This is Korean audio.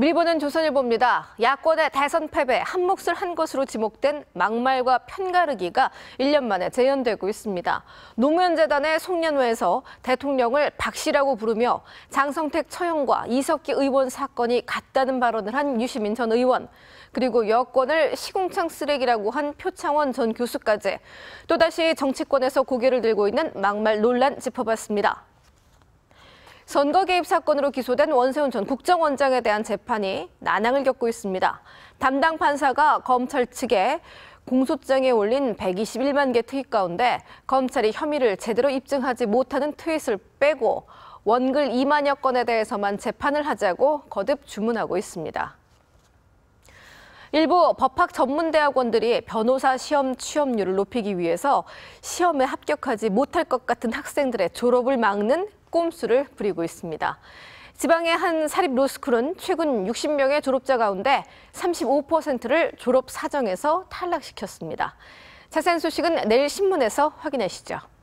미리 보는 조선일보입니다. 야권의 대선 패배 한 몫을 한 것으로 지목된 막말과 편가르기가 1년 만에 재현되고 있습니다. 노무현 재단의 송년회에서 대통령을 박씨라고 부르며 장성택 처형과 이석기 의원 사건이 같다는 발언을 한 유시민 전 의원, 그리고 여권을 시궁창 쓰레기라고 한 표창원 전 교수까지 또다시 정치권에서 고개를 들고 있는 막말 논란 짚어봤습니다. 선거 개입 사건으로 기소된 원세훈 전 국정원장에 대한 재판이 난항을 겪고 있습니다. 담당 판사가 검찰 측에 공소장에 올린 121만 개 트윗 가운데 검찰이 혐의를 제대로 입증하지 못하는 트윗을 빼고 원글 2만여 건에 대해서만 재판을 하자고 거듭 주문하고 있습니다. 일부 법학 전문대학원들이 변호사 시험 취업률을 높이기 위해서 시험에 합격하지 못할 것 같은 학생들의 졸업을 막는 꼼수를 부리고 있습니다. 지방의 한 사립 로스쿨은 최근 60명의 졸업자 가운데 35%를 졸업 사정에서 탈락시켰습니다. 자세한 소식은 내일 신문에서 확인하시죠.